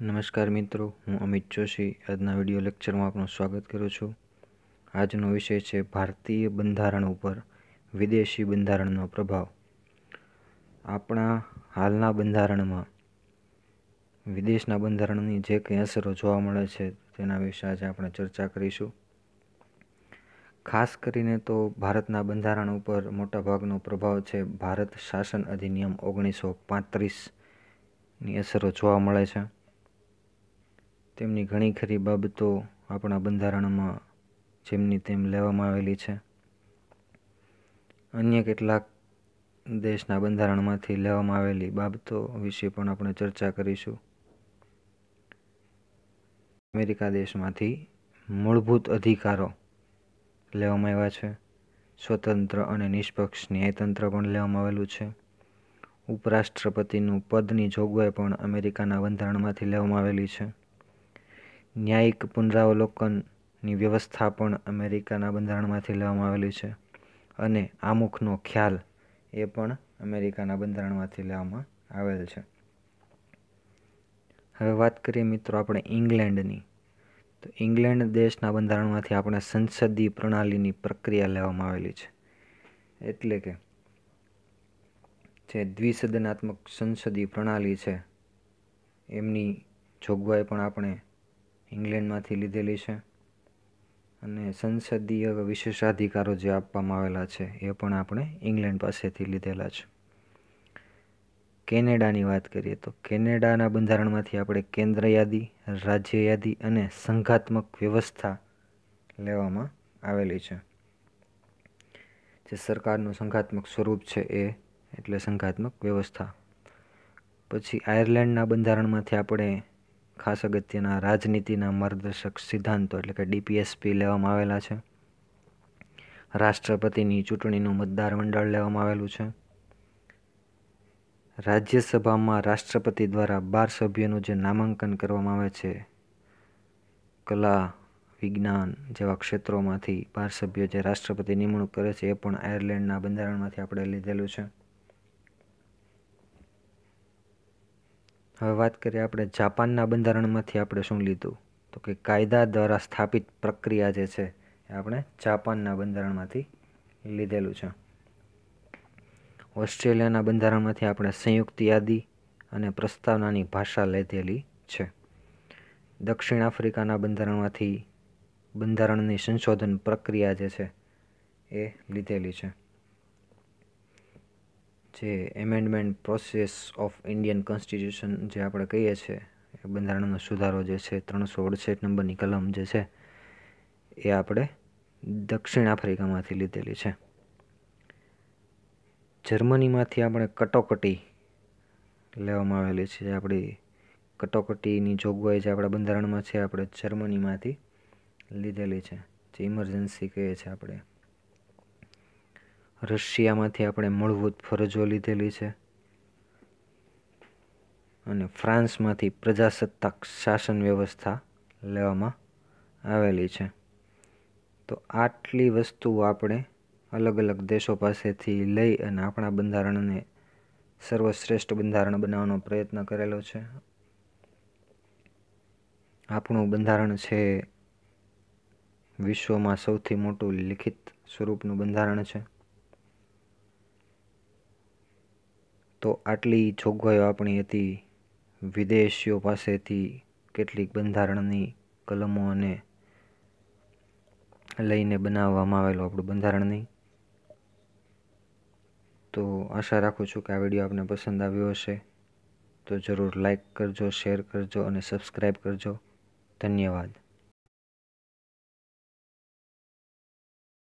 નમસ્કાર મિત્રો હું અમિત જોશી આજના વિડીયો લેક્ચરમાં આપનું સ્વાગત કરું છું આજનો વિષય છે ભારતીય બંધારણ ઉપર વિદેશી બંધારણનો પ્રભાવ આપણા હાલના બંધારણમાં વિદેશના બંધારણની જે કંઈ અસરો જોવા મળે છે તેના વિશે આજે આપણે ચર્ચા કરીશું ખાસ કરીને તો ભારતના બંધારણ ઉપર મોટાભાગનો પ્રભાવ છે ભારત શાસન અધિનિયમ ઓગણીસો પાંત્રીસની અસરો જોવા મળે છે તેમની ઘણી ખરી બાબતો આપણા બંધારણમાં જેમની તેમ લેવામાં આવેલી છે અન્ય કેટલાક દેશના બંધારણમાંથી લેવામાં આવેલી બાબતો વિશે પણ આપણે ચર્ચા કરીશું અમેરિકા દેશમાંથી મૂળભૂત અધિકારો લેવામાં આવ્યા છે સ્વતંત્ર અને નિષ્પક્ષ ન્યાયતંત્ર પણ લેવામાં આવેલું છે ઉપરાષ્ટ્રપતિનું પદની જોગવાઈ પણ અમેરિકાના બંધારણમાંથી લેવામાં આવેલી છે ન્યાયિક પુનરાવલોકનની વ્યવસ્થા પણ અમેરિકાના બંધારણમાંથી લેવામાં આવેલી છે અને આમુખનો ખ્યાલ એ પણ અમેરિકાના બંધારણમાંથી લેવામાં આવેલ છે હવે વાત કરીએ મિત્રો આપણે ઇંગ્લેન્ડની તો ઇંગ્લેન્ડ દેશના બંધારણમાંથી આપણે સંસદીય પ્રણાલીની પ્રક્રિયા લેવામાં આવેલી છે એટલે કે જે દ્વિસદનાત્મક સંસદીય પ્રણાલી છે એમની જોગવાઈ પણ આપણે ઇંગ્લેન્ડમાંથી લીધેલી છે અને સંસદીય વિશેષાધિકારો જે આપવામાં આવેલા છે એ પણ આપણે ઇંગ્લેન્ડ પાસેથી લીધેલા છે કેનેડાની વાત કરીએ તો કેનેડાના બંધારણમાંથી આપણે કેન્દ્ર યાદી રાજ્ય યાદી અને સંઘાત્મક વ્યવસ્થા લેવામાં આવેલી છે જે સરકારનું સંઘાત્મક સ્વરૂપ છે એ એટલે સંઘાત્મક વ્યવસ્થા પછી આયર્લેન્ડના બંધારણમાંથી આપણે ખાસ અગત્યના રાજનીતિના માર્ગદર્શક સિદ્ધાંતો એટલે કે ડીપીએસપી લેવામાં આવેલા છે રાષ્ટ્રપતિની ચૂંટણીનું મતદાર મંડળ લેવામાં આવેલું છે રાજ્યસભામાં રાષ્ટ્રપતિ દ્વારા બાર સભ્યોનું જે નામાંકન કરવામાં આવે છે કલા વિજ્ઞાન જેવા ક્ષેત્રોમાંથી બાર સભ્યો જે રાષ્ટ્રપતિ નિમણૂક કરે છે એ પણ આયર્લેન્ડના બંધારણમાંથી આપણે લીધેલું છે હવે વાત કરીએ આપણે જાપાનના બંધારણમાંથી આપણે શું લીધું તો કે કાયદા દ્વારા સ્થાપિત પ્રક્રિયા જે છે એ આપણે જાપાનના બંધારણમાંથી લીધેલું છે ઓસ્ટ્રેલિયાના બંધારણમાંથી આપણે સંયુક્ત યાદી અને પ્રસ્તાવનાની ભાષા લીધેલી છે દક્ષિણ આફ્રિકાના બંધારણમાંથી બંધારણની સંશોધન પ્રક્રિયા જે છે એ લીધેલી છે જે amendment process of Indian constitution જે આપણે કહીએ છીએ બંધારણનો સુધારો જે છે ત્રણસો અડસઠ નંબરની કલમ જે છે એ આપણે દક્ષિણ આફ્રિકામાંથી લીધેલી છે જર્મનીમાંથી આપણે કટોકટી લેવામાં આવેલી છે આપણી કટોકટીની જોગવાઈ જે આપણા બંધારણમાં છે આપણે જર્મનીમાંથી લીધેલી છે જે ઇમરજન્સી કહીએ છીએ આપણે રશિયામાંથી આપણે મૂળભૂત ફરજો લીધેલી છે અને ફ્રાન્સમાંથી પ્રજાસત્તાક શાસન વ્યવસ્થા લેવામાં આવેલી છે તો આટલી વસ્તુ આપણે અલગ અલગ દેશો પાસેથી લઈ અને આપણા બંધારણને સર્વશ્રેષ્ઠ બંધારણ બનાવવાનો પ્રયત્ન કરેલો છે આપણું બંધારણ છે વિશ્વમાં સૌથી મોટું લિખિત સ્વરૂપનું બંધારણ છે તો આટલી જોગવાઈઓ આપણી હતી વિદેશીઓ પાસેથી કેટલીક બંધારણની કલમોને લઈને બનાવવામાં આવેલું આપણું બંધારણની તો આશા રાખું છું કે આ વિડીયો આપને પસંદ આવ્યો હશે તો જરૂર લાઈક કરજો શેર કરજો અને સબસ્ક્રાઈબ કરજો ધન્યવાદ